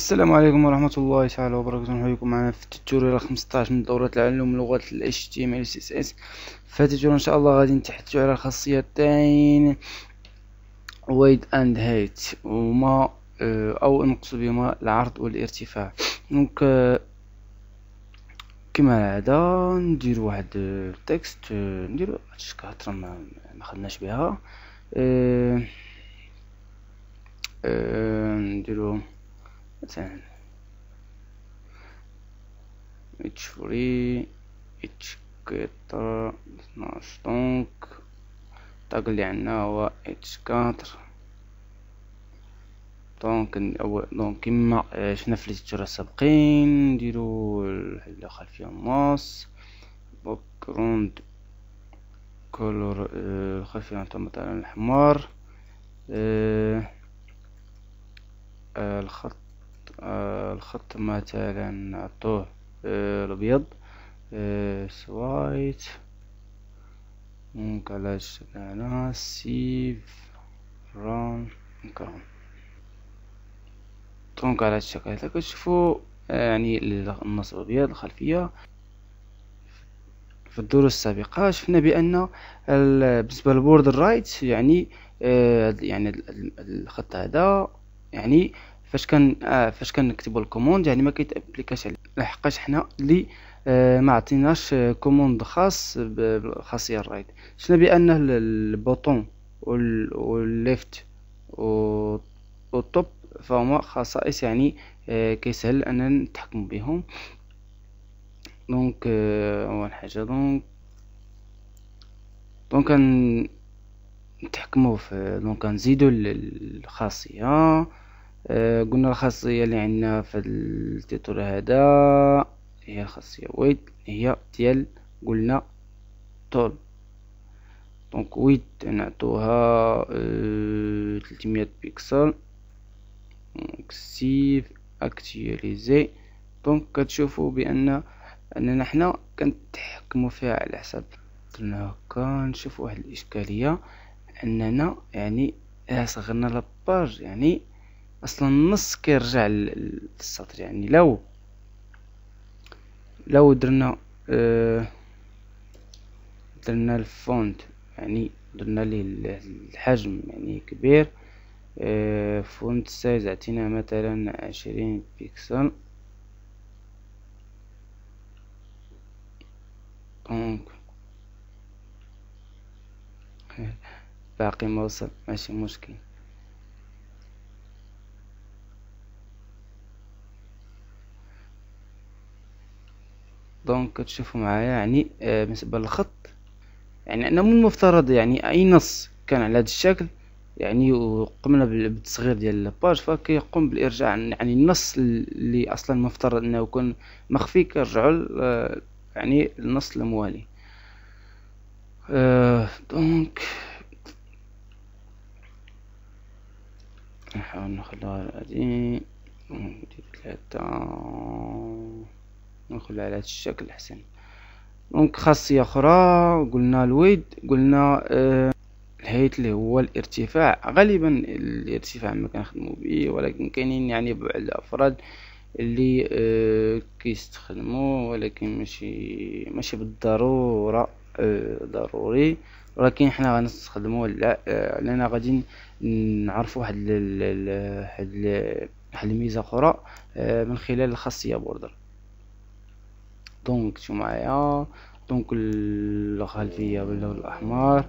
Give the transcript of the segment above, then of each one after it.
السلام عليكم ورحمة الله تعالى وبركاته نحييكم معنا في التوتوريال 15 من دورة العلوم لغة ال HTML CSS في التوتوريال إن شاء الله غادي نتحدثوا على خاصيتين ويد اند هيت وما آه، أو نقصد بهما العرض والارتفاع دونك آه، كما العادة ندير واحد التكست آه، ندير هادشي كهضرة ما خدناش بها نديرو مثلا اتش فري اتش كتر اثناش دونك الطاق اللي عندنا هو اتش كاتر دونك دونك كيما شفنا في ليتيتور السابقين نديرو خلفية النص باك جروند كولور الخلفيه نتاع مثلا الحمار آه، آه، الخط آه، الخط مثلا نعطوه آه، الابيض سوايت آه، ممكن على هنا سيف ران كرون دونك على الشكل هذا كتشوفوا يعني النص الابيض الخلفيه في الدروس السابقه شفنا بان بالنسبه للبورد الرايت يعني يعني الخط هذا يعني فاش كان آه فاش كنكتبوا الكوموند يعني ما كيتابليكاش عليه لحقاش حنا لي آه ما عطيناش كوموند خاص بخاصية الرايت شنو بان البوطون والليفت والطب فهما خصائص يعني آه كيسهل اننا نتحكم بهم دونك آه، اول حاجه دونك دونك نتحكموا في دونك نزيدوا الخاصيه آه، قلنا الخاصية اللي عندنا في التيتور هذا هي الخاصية ويد هي ديال قلنا طول دونك ويد نعطوها تلتمية بيكسل دونك سيف اكتياليزي دونك كتشوفوا بان اننا حنا كنتحكموا فيها على حسب درنا هكا نشوف واحد الاشكاليه اننا يعني آه، صغرنا لاباج يعني اصلا النص كيرجع للسطر يعني لو لو درنا آه، درنا الفونت يعني درنا ليه الحجم يعني كبير آه، فونت سايز عطينا مثلا عشرين بيكسل دونك باقي ما وصل ماشي مشكل دونك تشوفوا معايا يعني آه، بالنسبة للخط يعني أنا من المفترض يعني أي نص كان على هذا الشكل يعني وقمنا بالتصغير ديال الباج فكيقوم بالارجاع يعني النص اللي اصلا مفترض انه يكون مخفي كنرجعو آه، يعني النص الموالي أه دونك نحاول نخلوها هادي ندير ثلاثة ندخل على هذا الشكل احسن دونك خاصيه اخرى قلنا الويد قلنا آه، الهيت اللي هو الارتفاع غالبا الارتفاع ما كنخدموا به ولكن كاينين يعني بعض الافراد اللي كيستخدموا آه، كيستخدمو ولكن ماشي ماشي بالضروره آه، ضروري ولكن حنا غنستخدمو لا لان غادي نعرفو واحد واحد الميزه اخرى من خلال الخاصيه بوردر دونك شو معايا دونك الخلفيه باللون الاحمر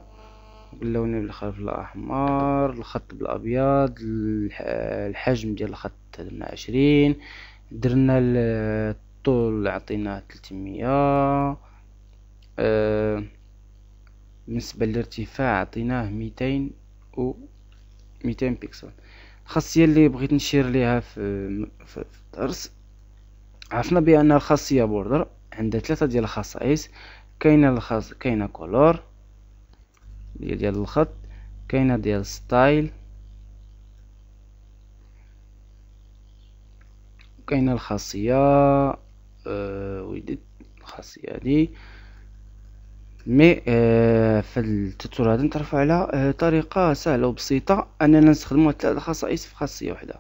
اللون الخلف الاحمر الخط بالابيض الحجم ديال الخط درنا عشرين درنا الطول عطيناه 300 آه، بالنسبه للارتفاع عطيناه 200 و 200 بيكسل الخاصيه اللي بغيت نشير ليها في, في الدرس عرفنا بان الخاصيه بوردر عندها ثلاثه ديال الخصائص كاينه الخص كاينه كولور ديال ديال الخط كاينه ديال ستايل كاينه الخاصيه أه ويديت الخاصيه دي مي آه في التوتور هذا نترفع على آه طريقه سهله وبسيطه اننا نستخدموا ثلاث خصائص في خاصيه وحده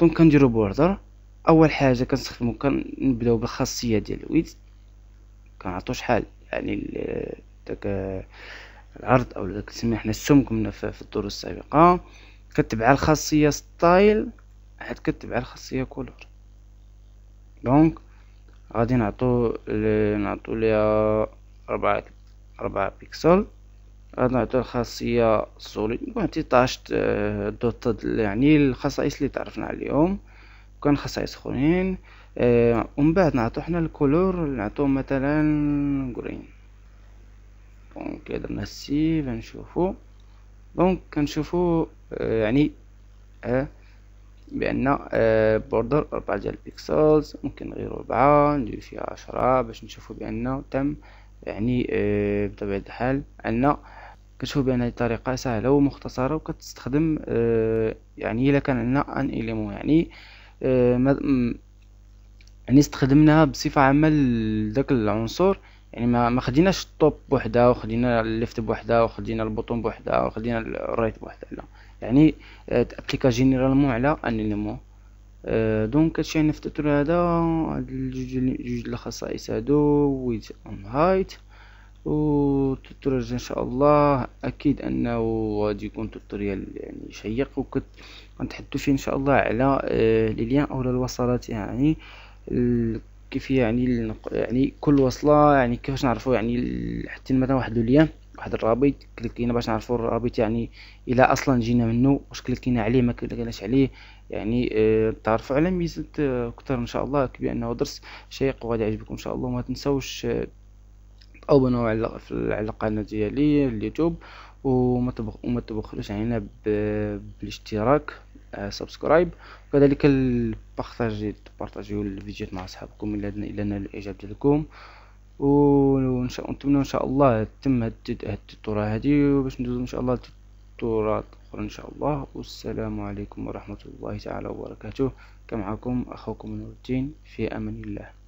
دونك كنديروا بوردر اول حاجه كنستخدموا كنبداو بالخاصيه ديال الويدت كنعطوش حال يعني داك العرض او داك نسميه حنا من في الدروس السابقه كتبع الخاصيه ستايل عاد كتبع الخاصيه كولور دونك غادي نعطو نعطو ليها ربعة 4 بيكسل غادي نعطو الخاصية سوليد نكون طاش آه، دوت يعني الخصائص اللي تعرفنا عليهم كان خصائص اخرين آه ومن بعد نعطو حنا الكولور نعطو مثلا جرين دونك درنا السيف نشوفو دونك كنشوفو آه يعني آه بان آه بوردر 4 ديال البيكسلز ممكن نغيرو ربعة ندير فيها عشرة باش نشوفو بان تم يعني آه بطبيعة الحال عندنا كتشوفو بان هذه الطريقه سهله ومختصره وكتستخدم آه يعني الا كان عندنا ان اليمون يعني آه يعني استخدمناها بصفه عامه لذاك العنصر يعني ما ما خديناش الطوب بوحدها وخدينا الليفت بوحدها وخدينا البوطون بوحدها وخدينا الرايت بوحدها لا يعني تابليكا آه، جينيرالمون على ان اليمون دونك هادشي عندنا في التوتر هذا هاد جوج جوج الخصائص هادو ويت اون هايت و التوتوريال ان شاء الله اكيد انه غادي يكون توتوريال يعني شيق وكنت غنتحدثوا فيه ان شاء الله على آه، لي ليان اولا الوصلات يعني كيف يعني يعني كل وصله يعني كيفاش نعرفو يعني حتى مثلا واحد لوليان واحد الرابط كليكينا باش نعرفو الرابط يعني الى اصلا جينا منه واش كليكينا عليه ما كليكيناش عليه يعني آه تعرفوا على ميزه آه اكثر ان شاء الله بانه درس شيق وغادي يعجبكم ان شاء الله وما تنساوش آه على على القناه ديالي اليوتيوب وما تبخلوش علينا بالاشتراك سبسكرايب آه، وكذلك بارطاجي بارطاجيو الفيديوهات مع اصحابكم الى نال الاعجاب ديالكم ونتمنى ان شاء الله تم هذه الدوره هذه باش ندوزو ان شاء الله دورات اخرى ان شاء الله والسلام عليكم ورحمه الله تعالى وبركاته كمعكم اخوكم نور الدين في امان الله